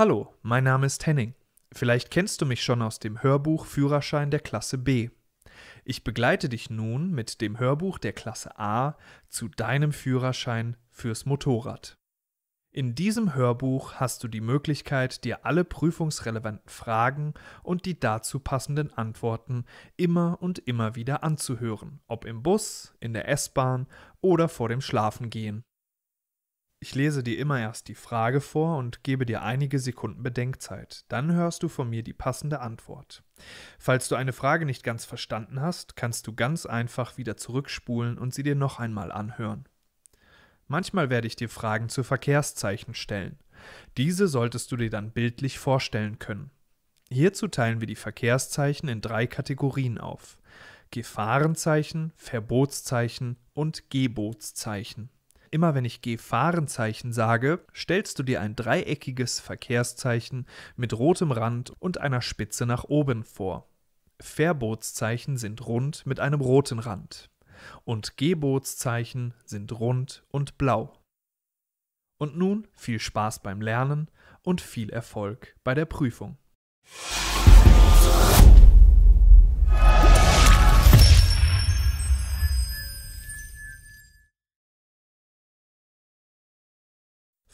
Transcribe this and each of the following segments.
Hallo, mein Name ist Henning. Vielleicht kennst du mich schon aus dem Hörbuch Führerschein der Klasse B. Ich begleite dich nun mit dem Hörbuch der Klasse A zu deinem Führerschein fürs Motorrad. In diesem Hörbuch hast du die Möglichkeit, dir alle prüfungsrelevanten Fragen und die dazu passenden Antworten immer und immer wieder anzuhören, ob im Bus, in der S-Bahn oder vor dem Schlafengehen. Ich lese dir immer erst die Frage vor und gebe dir einige Sekunden Bedenkzeit. Dann hörst du von mir die passende Antwort. Falls du eine Frage nicht ganz verstanden hast, kannst du ganz einfach wieder zurückspulen und sie dir noch einmal anhören. Manchmal werde ich dir Fragen zu Verkehrszeichen stellen. Diese solltest du dir dann bildlich vorstellen können. Hierzu teilen wir die Verkehrszeichen in drei Kategorien auf. Gefahrenzeichen, Verbotszeichen und Gebotszeichen. Immer wenn ich Gefahrenzeichen sage, stellst du dir ein dreieckiges Verkehrszeichen mit rotem Rand und einer Spitze nach oben vor. Verbotszeichen sind rund mit einem roten Rand. Und Gebotszeichen sind rund und blau. Und nun viel Spaß beim Lernen und viel Erfolg bei der Prüfung.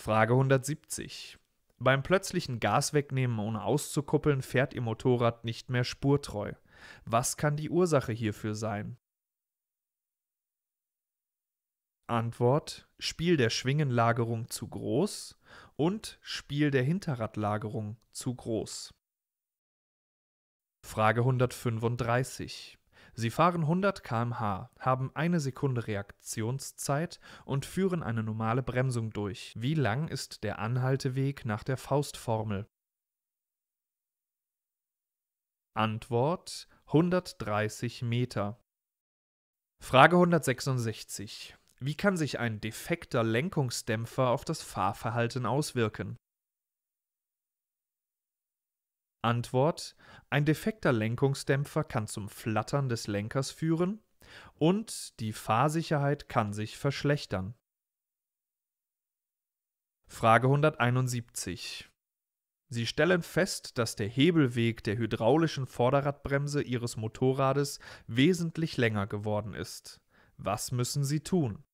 Frage 170. Beim plötzlichen Gas wegnehmen ohne auszukuppeln fährt Ihr Motorrad nicht mehr spurtreu. Was kann die Ursache hierfür sein? Antwort: Spiel der Schwingenlagerung zu groß und Spiel der Hinterradlagerung zu groß. Frage 135. Sie fahren 100 km/h, haben eine Sekunde Reaktionszeit und führen eine normale Bremsung durch. Wie lang ist der Anhalteweg nach der Faustformel? Antwort 130 Meter. Frage 166. Wie kann sich ein defekter Lenkungsdämpfer auf das Fahrverhalten auswirken? Antwort: Ein defekter Lenkungsdämpfer kann zum Flattern des Lenkers führen und die Fahrsicherheit kann sich verschlechtern. Frage 171. Sie stellen fest, dass der Hebelweg der hydraulischen Vorderradbremse Ihres Motorrades wesentlich länger geworden ist. Was müssen Sie tun